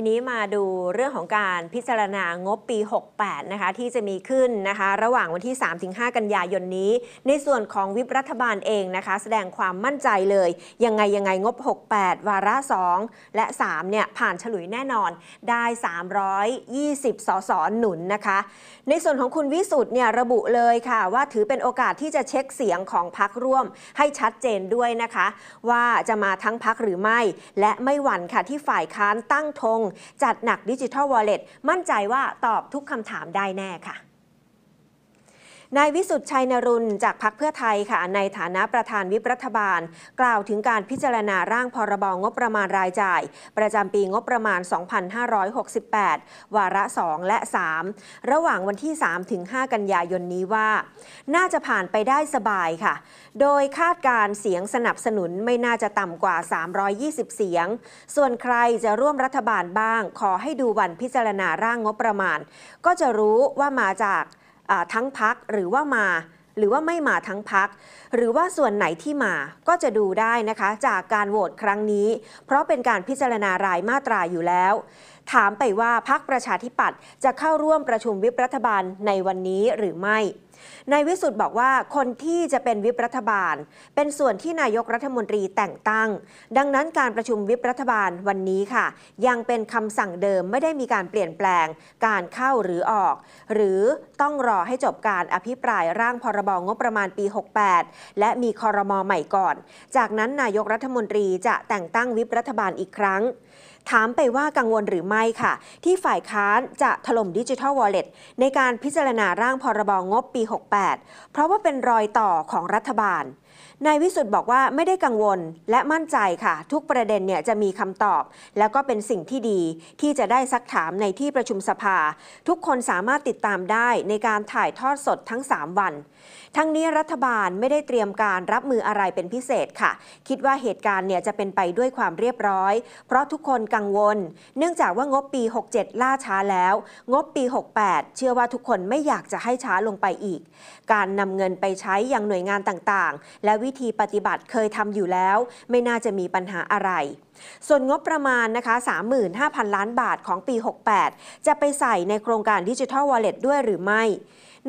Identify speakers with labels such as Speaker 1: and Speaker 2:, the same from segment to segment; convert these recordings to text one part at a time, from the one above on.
Speaker 1: ทีนี้มาดูเรื่องของการพิจารณา งบปี 68 นะคะ ที่จะมีขึ้นนะคะ ระหว่างวันที่ 3-5 กันยายนนี้ ในส่วนของวิปรัฐบาลเองนะคะ แสดงความมั่นใจเลย ยังไงยังไงงบ 68 วาระ 2 และ 3 เนี่ย ผ่านฉลุยแน่นอนได้ 320สสหนุนนะคะ ในส่วนของคุณวิสุทธ์เนี่ยระบุเลยค่ะ ว่าถือเป็นโอกาสที่จะเช็คเสียงของพักร่วม ให้ชัดเจนด้วยนะคะ ว่าจะมาทั้งพักหรือไม่ และไม่หวั่นค่ะที่ฝ่ายค้านตั้งธงจัดหนักดิจิทัลวอลเล็ตมั่นใจว่าตอบทุกคำถามได้แน่ค่ะนายวิสุทธ์ชัยนรุนจากพักเพื่อไทยค่ะ ในฐานะประธานวิปรัฐบาล กล่าวถึงการพิจารณาร่างพรบงบประมาณรายจ่าย ประจำปีงบประมาณ 2568 วาระ 2 และ 3 ระหว่างวันที่ 3 ถึง 5 กันยายนนี้ว่า น่าจะผ่านไปได้สบายค่ะ โดยคาดการเสียงสนับสนุนไม่น่าจะต่ำกว่า 320 เสียง ส่วนใครจะร่วมรัฐบาลบ้าง ขอให้ดูวันพิจารณาร่างงบประมาณ ก็จะรู้ว่ามาจากทั้งพักหรือว่ามา หรือว่าไม่มาทั้งพัก หรือว่าส่วนไหนที่มาก็จะดูได้นะคะ จากการโหวตครั้งนี้ เพราะเป็นการพิจารณารายมาตราอยู่แล้วถามไปว่าพักประชาธิปัตย์จะเข้าร่วมประชุมวิปรัฐบาลในวันนี้หรือไม่ นายวิสุทธ์บอกว่าคนที่จะเป็นวิปรัฐบาล เป็นส่วนที่นายกรัฐมนตรีแต่งตั้ง ดังนั้นการประชุมวิปรัฐบาลวันนี้ค่ะ ยังเป็นคำสั่งเดิมไม่ได้มีการเปลี่ยนแปลง การเข้าหรือออก หรือต้องรอให้จบการอภิปรายร่างพรบงบประมาณปี 68 และมีคอรมอใหม่ก่อน จากนั้นนายกรัฐมนตรีจะแต่งตั้งวิปรัฐบาลอีกครั้งถามไปว่ากังวลหรือไม่ค่ะ ที่ฝ่ายค้านจะถล่มดิจิทัลวอลเล็ตในการพิจารณาร่างพรบงบปี 68 เพราะว่าเป็นรอยต่อของรัฐบาลนายวิสุทธ์บอกว่าไม่ได้กังวล และมั่นใจค่ะ ทุกประเด็นเนี่ยจะมีคำตอบ แล้วก็เป็นสิ่งที่ดี ที่จะได้ซักถามในที่ประชุมสภา ทุกคนสามารถติดตามได้ในการถ่ายทอดสดทั้ง 3 วัน ทั้งนี้รัฐบาลไม่ได้เตรียมการรับมืออะไรเป็นพิเศษค่ะ คิดว่าเหตุการณ์เนี่ยจะเป็นไปด้วยความเรียบร้อย เพราะทุกคนกังวล เนื่องจากว่างบปี 67 ล่าช้าแล้ว งบปี 68 เชื่อว่าทุกคนไม่อยากจะให้ช้าลงไปอีก การนำเงินไปใช้อย่างหน่วยงานต่างๆและวิธีปฏิบัติเคยทำอยู่แล้ว ไม่น่าจะมีปัญหาอะไรส่วนงบประมาณนะคะ35,000 ล้านบาทของปี 68 จะไปใส่ในโครงการดิจิทัลวอลเล็ตด้วยหรือไม่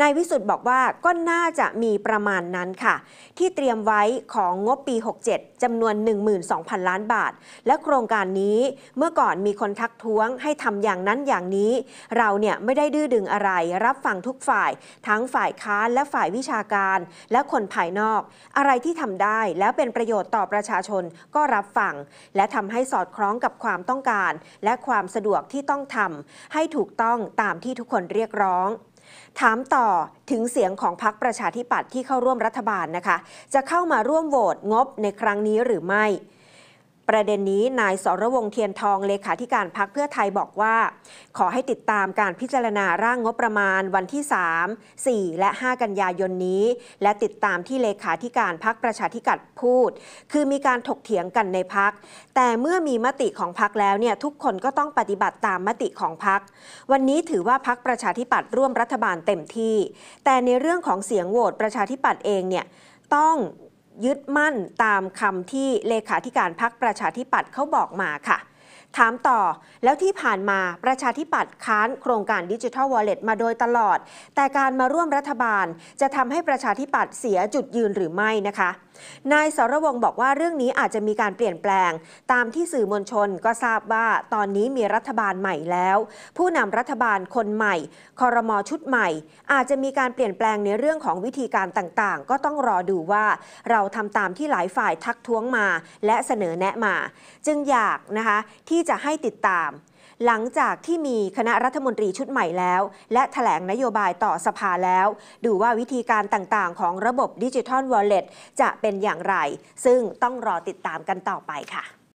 Speaker 1: นายวิสุทธ์บอกว่าก็น่าจะมีประมาณนั้นค่ะ ที่เตรียมไว้ของงบปี 67จำนวน 12,000 ล้านบาท และโครงการนี้เมื่อก่อนมีคนทักท้วงให้ทำอย่างนั้นอย่างนี้ เราเนี่ยไม่ได้ดื้อดึงอะไรรับฟังทุกฝ่าย ทั้งฝ่ายค้านและฝ่ายวิชาการและคนภายนอก อะไรที่ทำได้แล้วเป็นประโยชน์ต่อประชาชนก็รับฟังและททำให้สอดคล้องกับความต้องการ และความสะดวกที่ต้องทำให้ถูกต้องตามที่ทุกคนเรียกร้อง ถามต่อถึงเสียงของพรรคประชาธิปัตย์ที่เข้าร่วมรัฐบาลนะคะ จะเข้ามาร่วมโหวตงบในครั้งนี้หรือไม่ประเด็นนี้นายสรวงเทียนทองเลขาธิการพักเพื่อไทยบอกว่าขอให้ติดตามการพิจารณาร่างงบประมาณวันที่ 3 4 และ 5 กันยายนนี้ และติดตามที่เลขาธิการพักประชาธิกัดพูด คือมีการถกเถียงกันในพักแต่เมื่อมีมติของพักแล้วเนี่ยทุกคนก็ต้องปฏิบัติตามมติของพักวันนี้ถือว่าพักประชาธิปัตย์ร่วมรัฐบาลเต็มที่ แต่ในเรื่องของเสียงโหวตประชาธิปัตย์เองเนี่ยต้องยึดมั่นตามคำที่เลขาธิการพักประชาธิปัตย์เขาบอกมาค่ะ ถามต่อแล้วที่ผ่านมาประชาธิปัตย์ค้านโครงการดิจิทัลวอลเล็ตมาโดยตลอด แต่การมาร่วมรัฐบาล จะทำให้ประชาธิปัตย์เสียจุดยืนหรือไม่นะคะนายสรวงบอกว่าเรื่องนี้อาจจะมีการเปลี่ยนแปลงตามที่สื่อมวลชนก็ทราบว่าตอนนี้มีรัฐบาลใหม่แล้ว ผู้นำรัฐบาลคนใหม่คอรมอชุดใหม่ อาจจะมีการเปลี่ยนแปลงในเรื่องของวิธีการต่างๆ ก็ต้องรอดูว่า เราทำตามที่หลายฝ่ายทักท้วงมาและเสนอแนะมา จึงอยากนะคะที่จะให้ติดตามหลังจากที่มีคณะรัฐมนตรีชุดใหม่แล้วและแถลงนโยบายต่อสภาแล้ว ดูว่าวิธีการต่างๆของระบบดิจิทัลวอลเล็ตจะเป็นอย่างไร ซึ่งต้องรอติดตามกันต่อไปค่ะ